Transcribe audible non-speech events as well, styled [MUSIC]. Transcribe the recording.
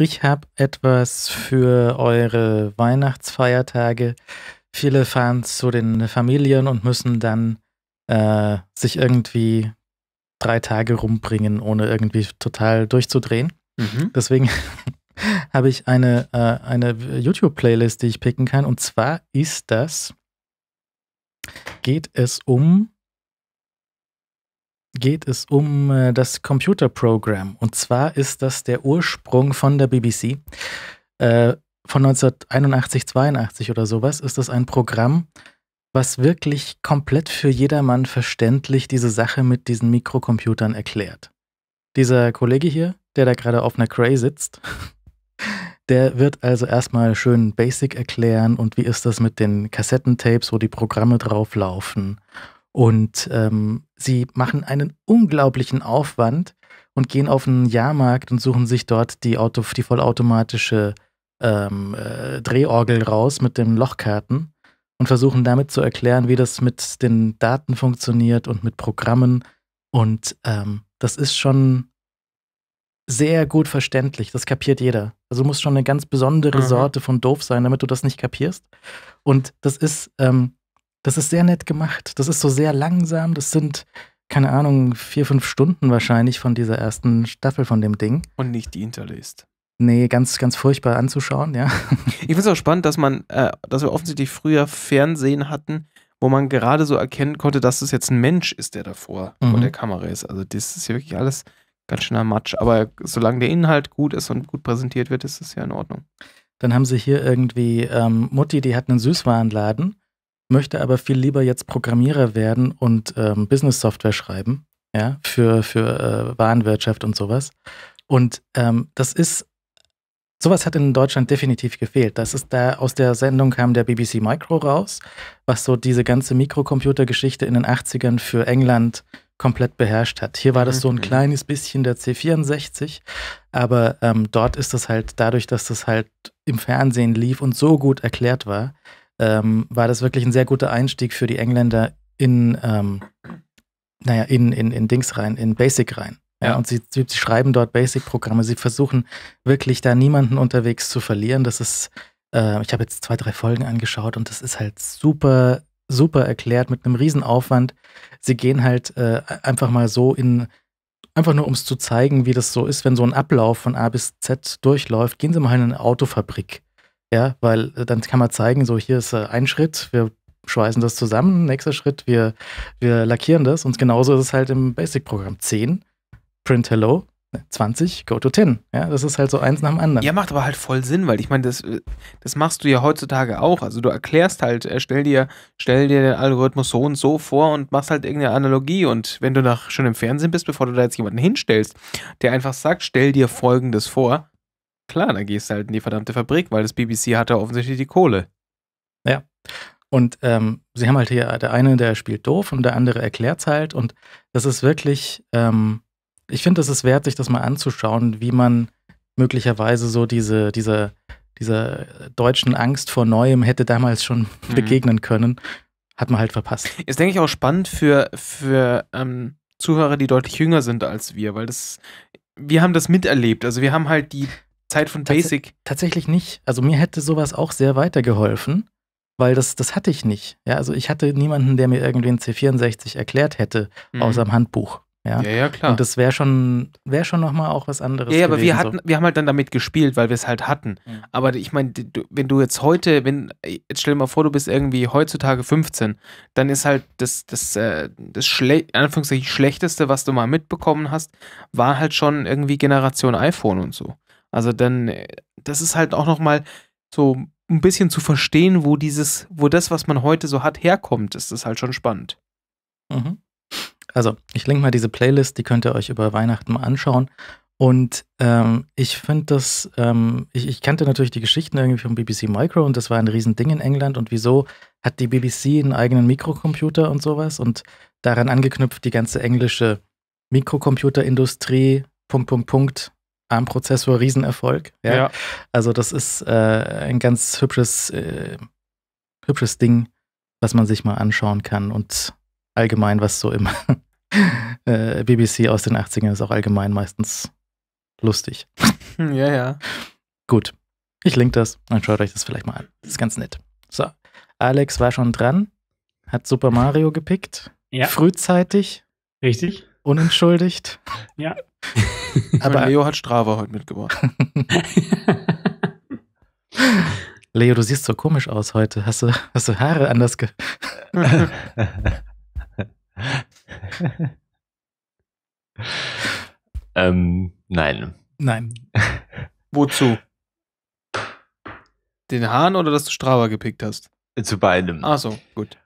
Ich habe etwas für eure Weihnachtsfeiertage. Viele fahren zu den Familien und müssen dann äh, sich irgendwie drei Tage rumbringen, ohne irgendwie total durchzudrehen. Mhm. Deswegen [LAUGHS] habe ich eine, äh, eine YouTube-Playlist, die ich picken kann. Und zwar ist das, geht es um geht es um äh, das Computerprogramm. Und zwar ist das der Ursprung von der BBC. Äh, von 1981, 82 oder sowas ist das ein Programm, was wirklich komplett für jedermann verständlich diese Sache mit diesen Mikrocomputern erklärt. Dieser Kollege hier, der da gerade auf einer Cray sitzt, [LAUGHS] der wird also erstmal schön Basic erklären und wie ist das mit den Kassettentapes, wo die Programme drauflaufen und ähm, sie machen einen unglaublichen Aufwand und gehen auf einen Jahrmarkt und suchen sich dort die, Auto, die vollautomatische ähm, äh, Drehorgel raus mit den Lochkarten und versuchen damit zu erklären, wie das mit den Daten funktioniert und mit Programmen. Und ähm, das ist schon sehr gut verständlich. Das kapiert jeder. Also muss schon eine ganz besondere mhm. Sorte von doof sein, damit du das nicht kapierst. Und das ist, ähm, das ist sehr nett gemacht. Das ist so sehr langsam. Das sind, keine Ahnung, vier, fünf Stunden wahrscheinlich von dieser ersten Staffel von dem Ding. Und nicht die Interlaced. Nee, ganz, ganz furchtbar anzuschauen, ja. [LAUGHS] Ich finde es auch spannend, dass man, äh, dass wir offensichtlich früher Fernsehen hatten, wo man gerade so erkennen konnte, dass es jetzt ein Mensch ist, der davor mhm. vor der Kamera ist. Also das ist ja wirklich alles ganz schöner Matsch. Aber solange der Inhalt gut ist und gut präsentiert wird, ist es ja in Ordnung. Dann haben sie hier irgendwie ähm, Mutti, die hat einen Süßwarenladen möchte aber viel lieber jetzt Programmierer werden und ähm, Business-Software schreiben, ja, für, für äh, Warenwirtschaft und sowas. Und ähm, das ist, sowas hat in Deutschland definitiv gefehlt. Das ist da, aus der Sendung kam der BBC Micro raus, was so diese ganze Mikrocomputergeschichte in den 80ern für England komplett beherrscht hat. Hier war das so ein mhm. kleines bisschen der C64, aber ähm, dort ist das halt dadurch, dass das halt im Fernsehen lief und so gut erklärt war, ähm, war das wirklich ein sehr guter Einstieg für die Engländer in, ähm, naja, in, in, in Dings rein, in Basic rein. Ja, ja. und sie, sie, schreiben dort Basic-Programme. Sie versuchen wirklich da niemanden unterwegs zu verlieren. Das ist, äh, ich habe jetzt zwei, drei Folgen angeschaut und das ist halt super, super erklärt mit einem riesen Aufwand. Sie gehen halt äh, einfach mal so in, einfach nur um es zu zeigen, wie das so ist, wenn so ein Ablauf von A bis Z durchläuft, gehen Sie mal in eine Autofabrik ja, weil äh, dann kann man zeigen, so hier ist äh, ein Schritt, wir schweißen das zusammen, nächster Schritt, wir, wir lackieren das. Und genauso ist es halt im Basic-Programm. 10, Print Hello, 20, ne, go to 10. Ja, das ist halt so eins nach dem anderen. Ja, macht aber halt voll Sinn, weil ich meine, das, äh, das machst du ja heutzutage auch. Also du erklärst halt, stell dir, stell dir den Algorithmus so und so vor und machst halt irgendeine Analogie. Und wenn du nach schon im Fernsehen bist, bevor du da jetzt jemanden hinstellst, der einfach sagt, stell dir folgendes vor, Klar, dann gehst du halt in die verdammte Fabrik, weil das BBC hatte offensichtlich die Kohle. Ja. Und ähm, sie haben halt hier, der eine, der spielt doof und der andere erklärt es halt. Und das ist wirklich, ähm, ich finde, es ist wert, sich das mal anzuschauen, wie man möglicherweise so diese, diese, dieser deutschen Angst vor Neuem hätte damals schon mhm. begegnen können. Hat man halt verpasst. Ist, denke ich, auch spannend für, für ähm, Zuhörer, die deutlich jünger sind als wir, weil das, wir haben das miterlebt. Also wir haben halt die Zeit von Basic. Tats tatsächlich nicht. Also mir hätte sowas auch sehr weitergeholfen, weil das, das hatte ich nicht. Ja, also ich hatte niemanden, der mir irgendwie ein C64 erklärt hätte, mhm. außer im Handbuch. Ja. ja, ja, klar. Und das wäre schon, wär schon nochmal auch was anderes. Ja, ja aber wir, hatten, so. wir haben halt dann damit gespielt, weil wir es halt hatten. Mhm. Aber ich meine, wenn du jetzt heute, wenn, äh, jetzt stell dir mal vor, du bist irgendwie heutzutage 15, dann ist halt das, das, äh, das Schle Anführungszeichen Schlechteste, was du mal mitbekommen hast, war halt schon irgendwie Generation iPhone und so. Also dann, äh, das ist halt auch nochmal so ein bisschen zu verstehen, wo dieses, wo das, was man heute so hat, herkommt, ist das halt schon spannend. Mhm. Also, ich linke mal diese Playlist, die könnt ihr euch über Weihnachten mal anschauen. Und ähm, ich finde das, ähm, ich, ich, kannte natürlich die Geschichten irgendwie vom BBC Micro und das war ein Riesending in England und wieso hat die BBC einen eigenen Mikrocomputer und sowas und daran angeknüpft die ganze englische Mikrocomputerindustrie, Punkt, Punkt, Punkt, ARM-Prozessor Riesenerfolg. Ja? ja. Also das ist äh, ein ganz hübsches, äh, hübsches Ding, was man sich mal anschauen kann und allgemein, was so im [LAUGHS] äh, BBC aus den 80ern ist auch allgemein meistens lustig. Hm, ja, ja. Gut. Ich link das, dann schaut euch das vielleicht mal an. Das ist ganz nett. So, Alex war schon dran, hat Super Mario gepickt. Ja. Frühzeitig. Richtig. Unentschuldigt. Ja. [LAUGHS] Aber Leo hat Strava heute mitgebracht. [LAUGHS] Leo, du siehst so komisch aus heute. Hast du, hast du Haare anders ge. [LAUGHS] ähm, nein. Nein. Wozu? Den Haaren oder dass du Strava gepickt hast? Zu beidem. Ach so, gut.